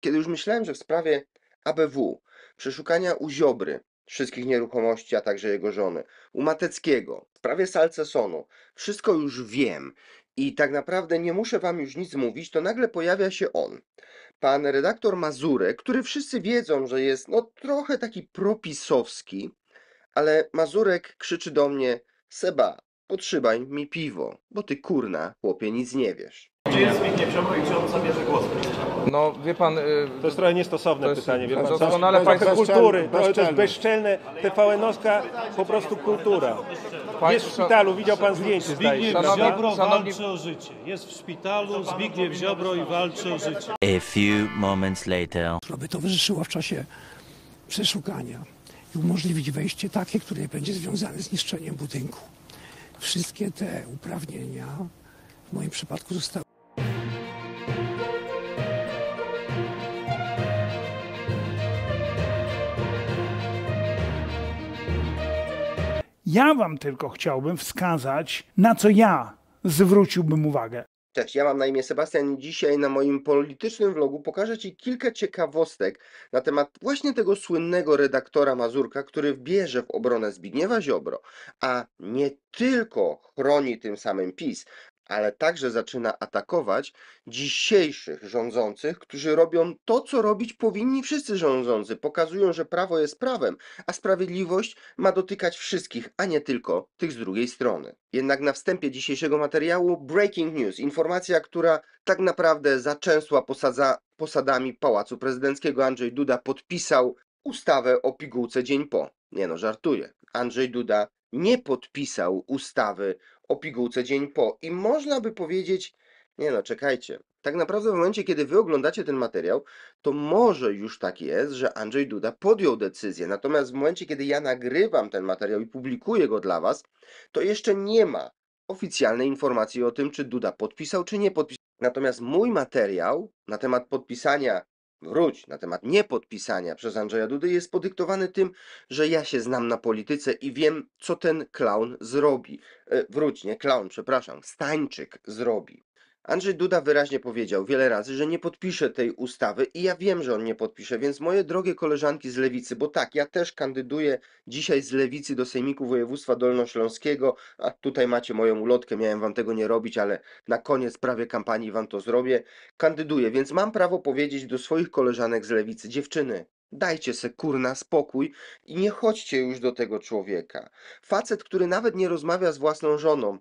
Kiedy już myślałem, że w sprawie ABW, przeszukania u Ziobry, wszystkich nieruchomości, a także jego żony, u Mateckiego, w sprawie Salcesonu, wszystko już wiem i tak naprawdę nie muszę wam już nic mówić, to nagle pojawia się on. Pan redaktor Mazurek, który wszyscy wiedzą, że jest no trochę taki propisowski, ale Mazurek krzyczy do mnie: Seba, Podszybaj mi piwo, bo ty kurna, chłopie, nic nie wiesz. Czy jest Zbigniew Ziobro i czy on zabierze głos? No wie pan, y, To jest trochę niestosowne To jest- pytanie, wie pan. to doskonale to kultury, to jest bezczelne. TVN-owska po prostu kultura. Jest w szpitalu, widział pan zdjęcie Zbigniew Ziobro walczy o życie. Jest w szpitalu, Zbigniew Ziobro i walczy o życie. A few moments later. by towarzyszyło w czasie przeszukania i umożliwić wejście takie, które będzie związane z niszczeniem budynku wszystkie te uprawnienia w moim przypadku zostały. Ja Wam tylko chciałbym wskazać, na co ja zwróciłbym uwagę. Cześć, ja mam na imię Sebastian. Dzisiaj na moim politycznym vlogu pokażę Ci kilka ciekawostek na temat właśnie tego słynnego redaktora Mazurka, który bierze w obronę Zbigniewa Ziobro, a nie tylko chroni tym samym PiS, ale także zaczyna atakować dzisiejszych rządzących, którzy robią to, co robić powinni wszyscy rządzący. Pokazują, że prawo jest prawem, a sprawiedliwość ma dotykać wszystkich, a nie tylko tych z drugiej strony. Jednak na wstępie dzisiejszego materiału breaking news, informacja, która tak naprawdę zaczęsła posadza, posadami Pałacu Prezydenckiego. Andrzej Duda podpisał ustawę o pigułce dzień po. Nie no, żartuję. Andrzej Duda nie podpisał ustawy o pigułce dzień po. I można by powiedzieć, nie no, czekajcie. Tak naprawdę w momencie, kiedy wy oglądacie ten materiał, to może już tak jest, że Andrzej Duda podjął decyzję. Natomiast w momencie, kiedy ja nagrywam ten materiał i publikuję go dla was, to jeszcze nie ma oficjalnej informacji o tym, czy Duda podpisał, czy nie podpisał. Natomiast mój materiał na temat podpisania wróć, na temat niepodpisania przez Andrzeja Dudy jest podyktowany tym, że ja się znam na polityce i wiem, co ten klaun zrobi. E, wróć, nie klaun, przepraszam, Stańczyk zrobi. Andrzej Duda wyraźnie powiedział wiele razy, że nie podpisze tej ustawy i ja wiem, że on nie podpisze, więc moje drogie koleżanki z lewicy, bo tak, ja też kandyduję dzisiaj z lewicy do Sejmiku Województwa Dolnośląskiego, a tutaj macie moją ulotkę, miałem wam tego nie robić, ale na koniec prawie kampanii wam to zrobię. Kandyduję, więc mam prawo powiedzieć do swoich koleżanek z lewicy, dziewczyny, Dajcie se kurna spokój i nie chodźcie już do tego człowieka. Facet, który nawet nie rozmawia z własną żoną,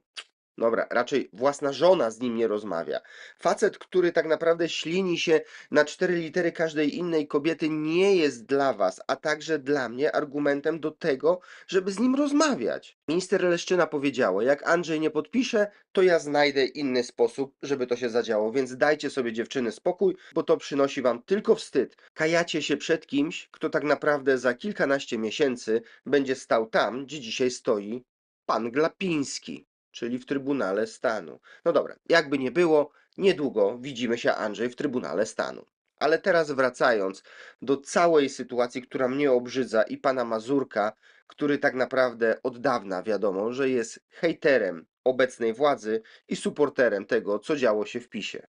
Dobra, raczej własna żona z nim nie rozmawia. Facet, który tak naprawdę ślini się na cztery litery każdej innej kobiety, nie jest dla was, a także dla mnie argumentem do tego, żeby z nim rozmawiać. Minister Leszczyna powiedziała: Jak Andrzej nie podpisze, to ja znajdę inny sposób, żeby to się zadziało, więc dajcie sobie dziewczyny spokój, bo to przynosi wam tylko wstyd. Kajacie się przed kimś, kto tak naprawdę za kilkanaście miesięcy będzie stał tam, gdzie dzisiaj stoi pan Glapiński czyli w Trybunale Stanu. No dobra, jakby nie było, niedługo widzimy się, Andrzej, w Trybunale Stanu. Ale teraz wracając do całej sytuacji, która mnie obrzydza i pana Mazurka, który tak naprawdę od dawna wiadomo, że jest hejterem obecnej władzy i supporterem tego, co działo się w PiSie.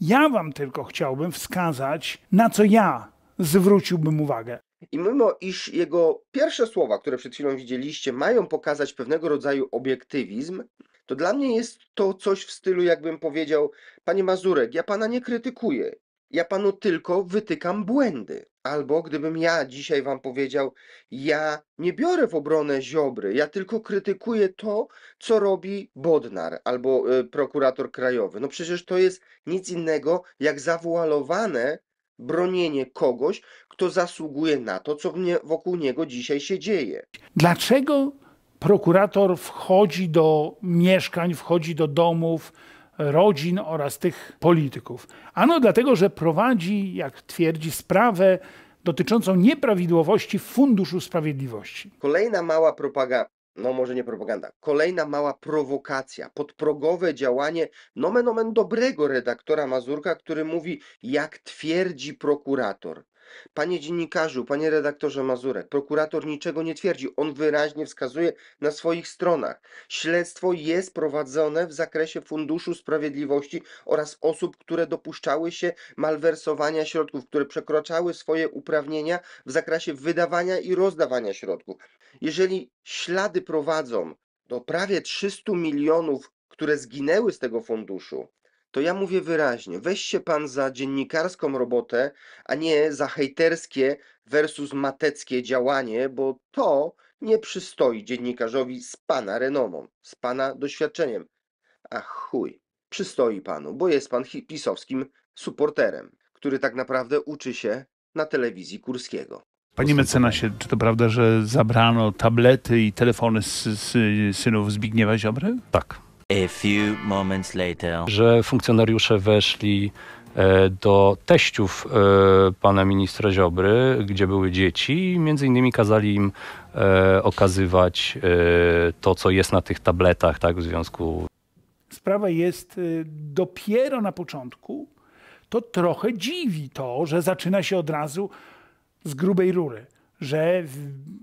Ja wam tylko chciałbym wskazać, na co ja zwróciłbym uwagę. I mimo iż jego pierwsze słowa, które przed chwilą widzieliście, mają pokazać pewnego rodzaju obiektywizm, to dla mnie jest to coś w stylu, jakbym powiedział: Panie Mazurek, ja pana nie krytykuję, ja panu tylko wytykam błędy. Albo gdybym ja dzisiaj wam powiedział, ja nie biorę w obronę Ziobry, ja tylko krytykuję to, co robi Bodnar albo y, prokurator krajowy. No przecież to jest nic innego jak zawualowane bronienie kogoś, kto zasługuje na to, co wokół niego dzisiaj się dzieje. Dlaczego prokurator wchodzi do mieszkań, wchodzi do domów rodzin oraz tych polityków? Ano dlatego, że prowadzi, jak twierdzi, sprawę dotyczącą nieprawidłowości w Funduszu Sprawiedliwości. Kolejna mała propaganda no może nie propaganda, kolejna mała prowokacja, podprogowe działanie nomen omen dobrego redaktora Mazurka, który mówi, jak twierdzi prokurator. Panie dziennikarzu, panie redaktorze Mazurek, prokurator niczego nie twierdzi. On wyraźnie wskazuje na swoich stronach. Śledztwo jest prowadzone w zakresie Funduszu Sprawiedliwości oraz osób, które dopuszczały się malwersowania środków, które przekraczały swoje uprawnienia w zakresie wydawania i rozdawania środków. Jeżeli ślady prowadzą do prawie 300 milionów które zginęły z tego funduszu, to ja mówię wyraźnie, weź się pan za dziennikarską robotę, a nie za hejterskie versus mateckie działanie, bo to nie przystoi dziennikarzowi z pana renomą, z pana doświadczeniem. A chuj, przystoi panu, bo jest pan pisowskim supporterem, który tak naprawdę uczy się na telewizji Kurskiego. Panie mecenasie, czy to prawda, że zabrano tablety i telefony z, z synów Zbigniewa Ziobry? Tak. A few moments later. Że funkcjonariusze weszli e, do teściów e, pana ministra Ziobry, gdzie były dzieci i między innymi kazali im e, okazywać to, co jest na tych tabletach, tak, w związku... Sprawa jest dopiero na początku. To trochę dziwi to, że zaczyna się od razu z grubej rury że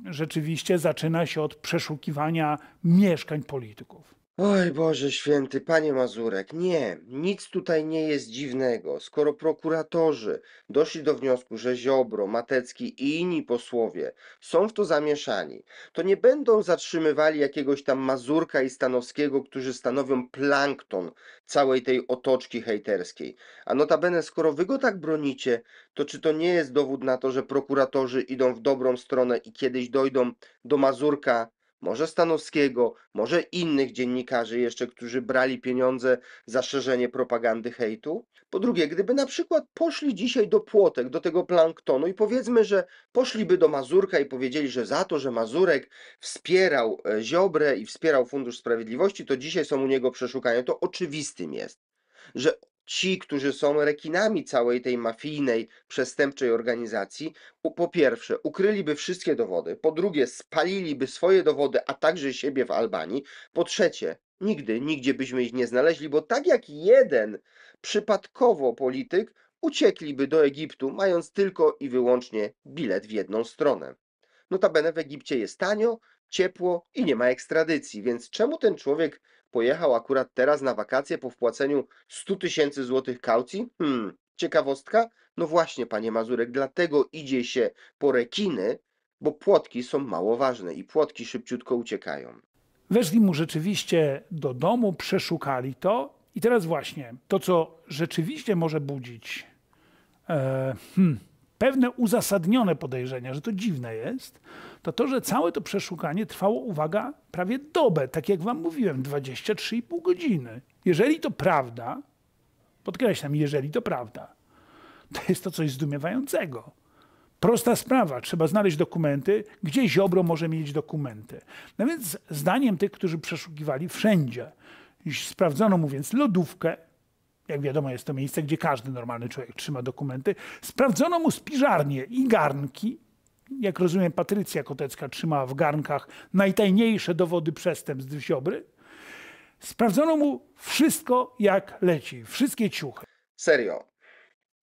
rzeczywiście zaczyna się od przeszukiwania mieszkań polityków. Oj Boże święty, panie Mazurek, nie, nic tutaj nie jest dziwnego. Skoro prokuratorzy doszli do wniosku, że Ziobro, Matecki i inni posłowie są w to zamieszani, to nie będą zatrzymywali jakiegoś tam Mazurka i Stanowskiego, którzy stanowią plankton całej tej otoczki hejterskiej. A notabene, skoro wy go tak bronicie, to czy to nie jest dowód na to, że prokuratorzy idą w dobrą stronę i kiedyś dojdą do Mazurka może Stanowskiego, może innych dziennikarzy jeszcze, którzy brali pieniądze za szerzenie propagandy hejtu. Po drugie, gdyby na przykład poszli dzisiaj do płotek, do tego planktonu i powiedzmy, że poszliby do Mazurka i powiedzieli, że za to, że Mazurek wspierał e, Ziobrę i wspierał Fundusz Sprawiedliwości, to dzisiaj są u niego przeszukania, to oczywistym jest, że ci, którzy są rekinami całej tej mafijnej, przestępczej organizacji, po, po, pierwsze ukryliby wszystkie dowody, po drugie spaliliby swoje dowody, a także siebie w Albanii, po trzecie nigdy, nigdzie byśmy ich nie znaleźli, bo tak jak jeden przypadkowo polityk uciekliby do Egiptu, mając tylko i wyłącznie bilet w jedną stronę. Notabene w Egipcie jest tanio, ciepło i nie ma ekstradycji, więc czemu ten człowiek pojechał akurat teraz na wakacje po wpłaceniu 100 tysięcy złotych kaucji? Hmm, ciekawostka? No właśnie, panie Mazurek, dlatego idzie się po rekiny, bo płotki są mało ważne i płotki szybciutko uciekają. Weszli mu rzeczywiście do domu, przeszukali to i teraz właśnie to, co rzeczywiście może budzić. E, hmm, pewne uzasadnione podejrzenia, że to dziwne jest, to to, że całe to przeszukanie trwało, uwaga, prawie dobę, tak jak wam mówiłem, 23,5 godziny. Jeżeli to prawda, podkreślam, jeżeli to prawda, to jest to coś zdumiewającego. Prosta sprawa, trzeba znaleźć dokumenty, gdzie Ziobro może mieć dokumenty. No więc zdaniem tych, którzy przeszukiwali wszędzie, sprawdzono mu więc lodówkę, jak wiadomo, jest to miejsce, gdzie każdy normalny człowiek trzyma dokumenty. Sprawdzono mu spiżarnię i garnki. Jak rozumiem, Patrycja Kotecka trzymała w garnkach najtajniejsze dowody przestępstw Ziobry. Sprawdzono mu wszystko, jak leci, wszystkie ciuchy. Serio.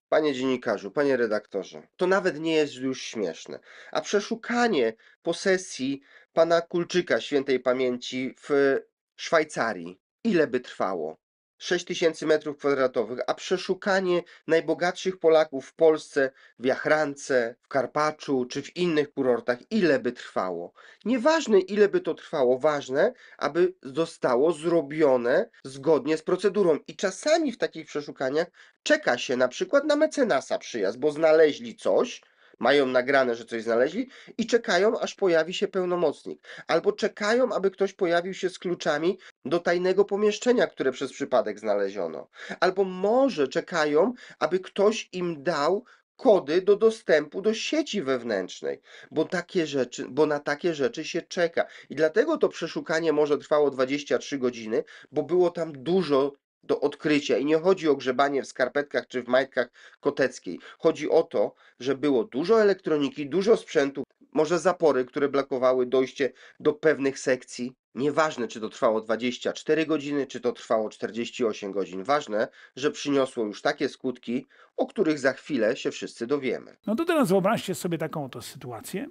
Panie dziennikarzu, panie redaktorze, to nawet nie jest już śmieszne. A przeszukanie posesji pana Kulczyka świętej pamięci w Szwajcarii, ile by trwało? 6 tysięcy metrów kwadratowych, a przeszukanie najbogatszych Polaków w Polsce, w Jachrance, w Karpaczu czy w innych kurortach, ile by trwało. Nieważne ile by to trwało, ważne, aby zostało zrobione zgodnie z procedurą. I czasami w takich przeszukaniach czeka się na przykład na mecenasa przyjazd, bo znaleźli coś, mają nagrane, że coś znaleźli i czekają, aż pojawi się pełnomocnik, albo czekają, aby ktoś pojawił się z kluczami do tajnego pomieszczenia, które przez przypadek znaleziono, albo może czekają, aby ktoś im dał kody do dostępu do sieci wewnętrznej, bo, takie rzeczy, bo na takie rzeczy się czeka. I dlatego to przeszukanie może trwało 23 godziny, bo było tam dużo do odkrycia. I nie chodzi o grzebanie w skarpetkach czy w majtkach koteckiej. Chodzi o to, że było dużo elektroniki, dużo sprzętu, może zapory, które blokowały dojście do pewnych sekcji. Nieważne, czy to trwało 24 godziny, czy to trwało 48 godzin. Ważne, że przyniosło już takie skutki, o których za chwilę się wszyscy dowiemy. No to teraz wyobraźcie sobie taką oto sytuację,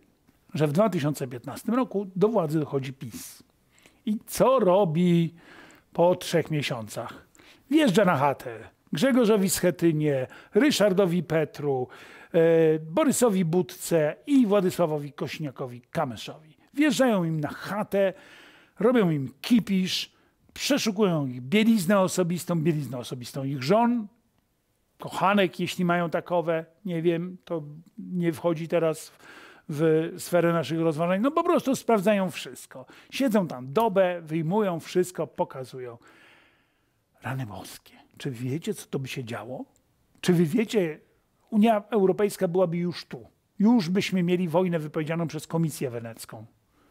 że w 2015 roku do władzy dochodzi PiS. I co robi po trzech miesiącach? wjeżdża na chatę. Grzegorzowi Schetynie, Ryszardowi Petru, e, Borysowi Budce i Władysławowi Kośniakowi Kameszowi. Wjeżdżają im na chatę, robią im kipisz, przeszukują ich bieliznę osobistą, bieliznę osobistą ich żon, kochanek, jeśli mają takowe, nie wiem, to nie wchodzi teraz w sferę naszych rozważań. No po prostu sprawdzają wszystko. Siedzą tam dobę, wyjmują wszystko, pokazują. Rany boskie. Czy wy wiecie, co to by się działo? Czy wy wiecie, Unia Europejska byłaby już tu. Już byśmy mieli wojnę wypowiedzianą przez Komisję Wenecką,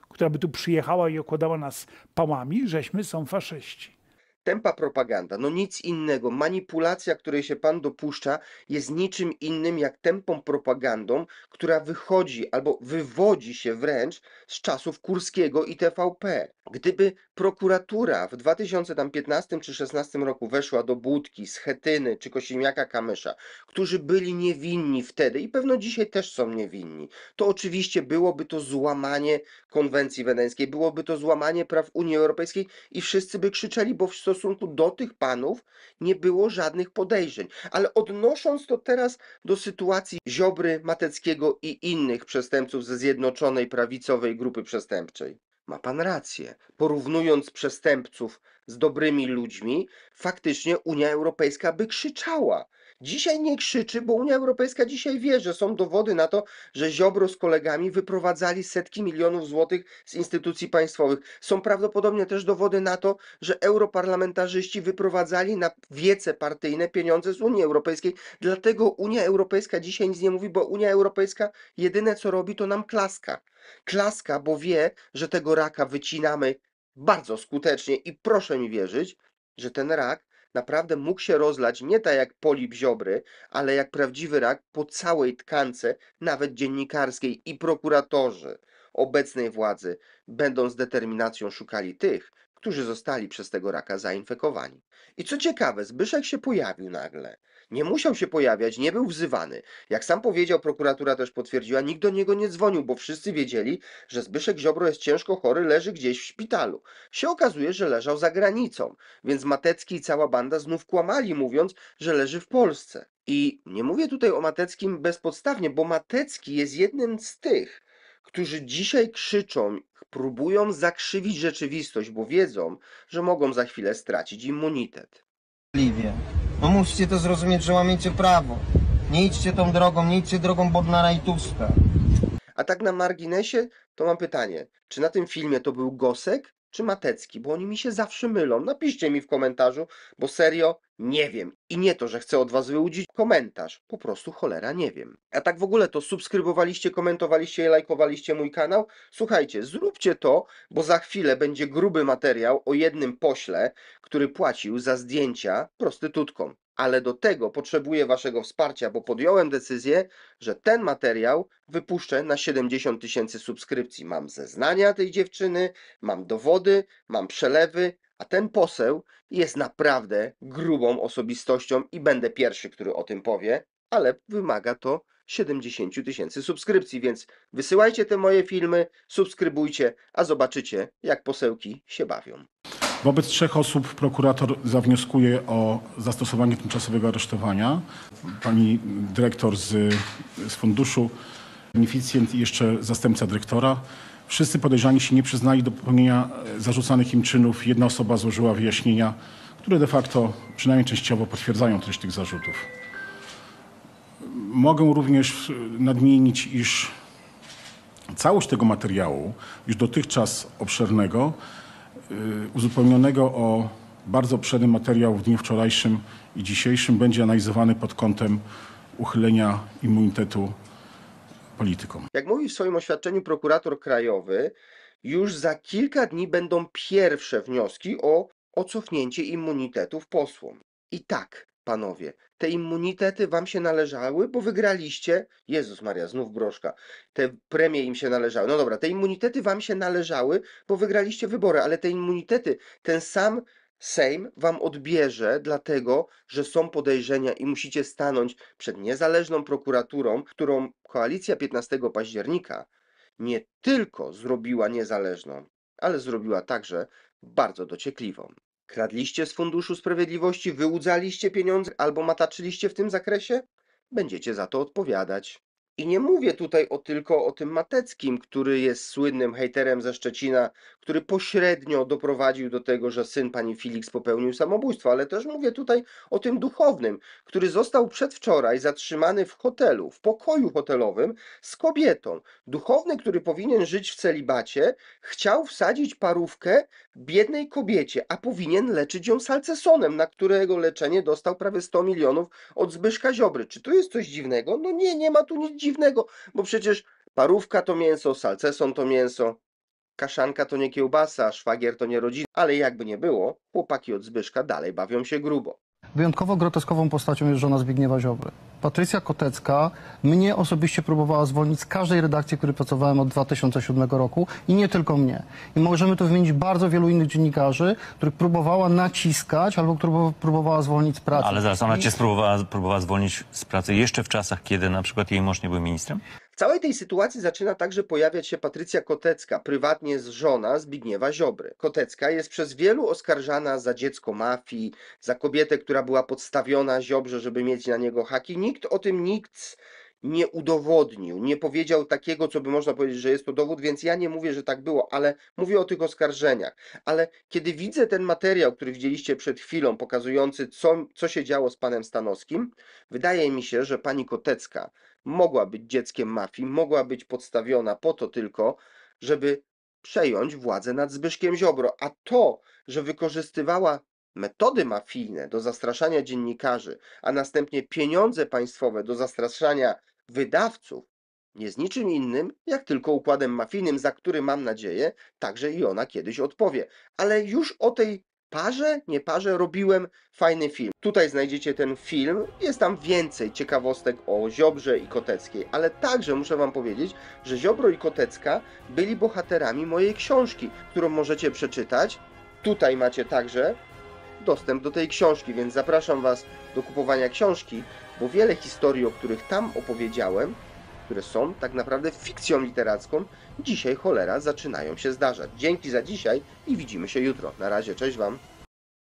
która by tu przyjechała i okładała nas pałami, żeśmy są faszyści tempa propaganda, no nic innego, manipulacja, której się pan dopuszcza, jest niczym innym jak tępą propagandą, która wychodzi albo wywodzi się wręcz z czasów Kurskiego i TVP. Gdyby prokuratura w 2015 czy 16 roku weszła do Budki, Schetyny czy Kosiemiaka Kamysza, którzy byli niewinni wtedy i pewno dzisiaj też są niewinni, to oczywiście byłoby to złamanie konwencji weneńskiej, byłoby to złamanie praw Unii Europejskiej i wszyscy by krzyczeli, bo w stosunku do tych panów nie było żadnych podejrzeń. Ale odnosząc to teraz do sytuacji Ziobry, Mateckiego i innych przestępców ze Zjednoczonej Prawicowej Grupy Przestępczej. Ma pan rację. Porównując przestępców z dobrymi ludźmi, faktycznie Unia Europejska by krzyczała. Dzisiaj nie krzyczy, bo Unia Europejska dzisiaj wie, że są dowody na to, że Ziobro z kolegami wyprowadzali setki milionów złotych z instytucji państwowych. Są prawdopodobnie też dowody na to, że europarlamentarzyści wyprowadzali na wiece partyjne pieniądze z Unii Europejskiej. Dlatego Unia Europejska dzisiaj nic nie mówi, bo Unia Europejska jedyne co robi to nam klaska. Klaska, bo wie, że tego raka wycinamy bardzo skutecznie i proszę mi wierzyć, że ten rak naprawdę mógł się rozlać nie tak jak polip ziobry, ale jak prawdziwy rak po całej tkance, nawet dziennikarskiej i prokuratorzy obecnej władzy będą z determinacją szukali tych, którzy zostali przez tego raka zainfekowani. I co ciekawe, Zbyszek się pojawił nagle. Nie musiał się pojawiać, nie był wzywany. Jak sam powiedział, prokuratura też potwierdziła, nikt do niego nie dzwonił, bo wszyscy wiedzieli, że Zbyszek Ziobro jest ciężko chory, leży gdzieś w szpitalu. Się okazuje, że leżał za granicą, więc Matecki i cała banda znów kłamali, mówiąc, że leży w Polsce. I nie mówię tutaj o Mateckim bezpodstawnie, bo Matecki jest jednym z tych, którzy dzisiaj krzyczą, próbują zakrzywić rzeczywistość, bo wiedzą, że mogą za chwilę stracić immunitet. No musicie to zrozumieć, że łamiecie prawo. Nie idźcie tą drogą, nie idźcie drogą Bodnara i Tuska. A tak na marginesie, to mam pytanie. Czy na tym filmie to był Gosek, czy Matecki, bo oni mi się zawsze mylą. Napiszcie mi w komentarzu, bo serio nie wiem. I nie to, że chcę od Was wyłudzić komentarz. Po prostu cholera nie wiem. A tak w ogóle to subskrybowaliście, komentowaliście i lajkowaliście mój kanał? Słuchajcie, zróbcie to, bo za chwilę będzie gruby materiał o jednym pośle, który płacił za zdjęcia prostytutkom ale do tego potrzebuję Waszego wsparcia, bo podjąłem decyzję, że ten materiał wypuszczę na 70 tysięcy subskrypcji. Mam zeznania tej dziewczyny, mam dowody, mam przelewy, a ten poseł jest naprawdę grubą osobistością i będę pierwszy, który o tym powie, ale wymaga to 70 tysięcy subskrypcji, więc wysyłajcie te moje filmy, subskrybujcie, a zobaczycie, jak posełki się bawią. Wobec trzech osób prokurator zawnioskuje o zastosowanie tymczasowego aresztowania. Pani dyrektor z, z funduszu, beneficjent i jeszcze zastępca dyrektora. Wszyscy podejrzani się nie przyznali do popełnienia zarzucanych im czynów. Jedna osoba złożyła wyjaśnienia, które de facto przynajmniej częściowo potwierdzają treść tych zarzutów. Mogę również nadmienić, iż całość tego materiału, już dotychczas obszernego, Y, uzupełnionego o bardzo obszerny materiał w dniu wczorajszym i dzisiejszym będzie analizowany pod kątem uchylenia immunitetu politykom. Jak mówi w swoim oświadczeniu prokurator krajowy, już za kilka dni będą pierwsze wnioski o ocofnięcie immunitetów posłom. I tak, panowie. Te immunitety wam się należały, bo wygraliście. Jezus Maria, znów broszka. Te premie im się należały. No dobra, te immunitety wam się należały, bo wygraliście wybory, ale te immunitety, ten sam Sejm wam odbierze, dlatego że są podejrzenia i musicie stanąć przed niezależną prokuraturą, którą koalicja 15 października nie tylko zrobiła niezależną, ale zrobiła także bardzo dociekliwą. Kradliście z Funduszu Sprawiedliwości, wyłudzaliście pieniądze albo mataczyliście w tym zakresie? Będziecie za to odpowiadać. I nie mówię tutaj o, tylko o tym Mateckim, który jest słynnym hejterem ze Szczecina, który pośrednio doprowadził do tego, że syn pani Felix popełnił samobójstwo, ale też mówię tutaj o tym duchownym, który został przedwczoraj zatrzymany w hotelu, w pokoju hotelowym z kobietą. Duchowny, który powinien żyć w celibacie, chciał wsadzić parówkę biednej kobiecie, a powinien leczyć ją salcesonem, na którego leczenie dostał prawie 100 milionów od Zbyszka Ziobry. Czy tu jest coś dziwnego? No nie, nie ma tu nic dziwnego, bo przecież parówka to mięso, salceson to mięso, Kaszanka to nie kiełbasa, szwagier to nie rodzina, ale jakby nie było, chłopaki od Zbyszka dalej bawią się grubo. Wyjątkowo groteskową postacią jest żona Zbigniewa Ziobry. Patrycja Kotecka mnie osobiście próbowała zwolnić z każdej redakcji, w której pracowałem od 2007 roku i nie tylko mnie. I możemy tu wymienić bardzo wielu innych dziennikarzy, których próbowała naciskać albo próbowała zwolnić z pracy. ale zaraz, ona cię spróbowała, próbowała zwolnić z pracy jeszcze w czasach, kiedy na przykład jej mąż nie był ministrem? całej tej sytuacji zaczyna także pojawiać się Patrycja Kotecka, prywatnie z żona Zbigniewa Ziobry. Kotecka jest przez wielu oskarżana za dziecko mafii, za kobietę, która była podstawiona Ziobrze, żeby mieć na niego haki. Nikt o tym nikt nie udowodnił, nie powiedział takiego, co by można powiedzieć, że jest to dowód, więc ja nie mówię, że tak było, ale mówię o tych oskarżeniach. Ale kiedy widzę ten materiał, który widzieliście przed chwilą, pokazujący, co, co się działo z panem Stanowskim, wydaje mi się, że pani Kotecka mogła być dzieckiem mafii, mogła być podstawiona po to tylko, żeby przejąć władzę nad Zbyszkiem Ziobro. A to, że wykorzystywała metody mafijne do zastraszania dziennikarzy, a następnie pieniądze państwowe do zastraszania wydawców, nie z niczym innym, jak tylko układem mafijnym, za który mam nadzieję, także i ona kiedyś odpowie. Ale już o tej parze, nie parze, robiłem fajny film. Tutaj znajdziecie ten film, jest tam więcej ciekawostek o Ziobrze i Koteckiej, ale także muszę Wam powiedzieć, że Ziobro i Kotecka byli bohaterami mojej książki, którą możecie przeczytać. Tutaj macie także dostęp do tej książki, więc zapraszam Was do kupowania książki, bo wiele historii, o których tam opowiedziałem, które są tak naprawdę fikcją literacką, dzisiaj cholera zaczynają się zdarzać. Dzięki za dzisiaj i widzimy się jutro. Na razie, cześć Wam.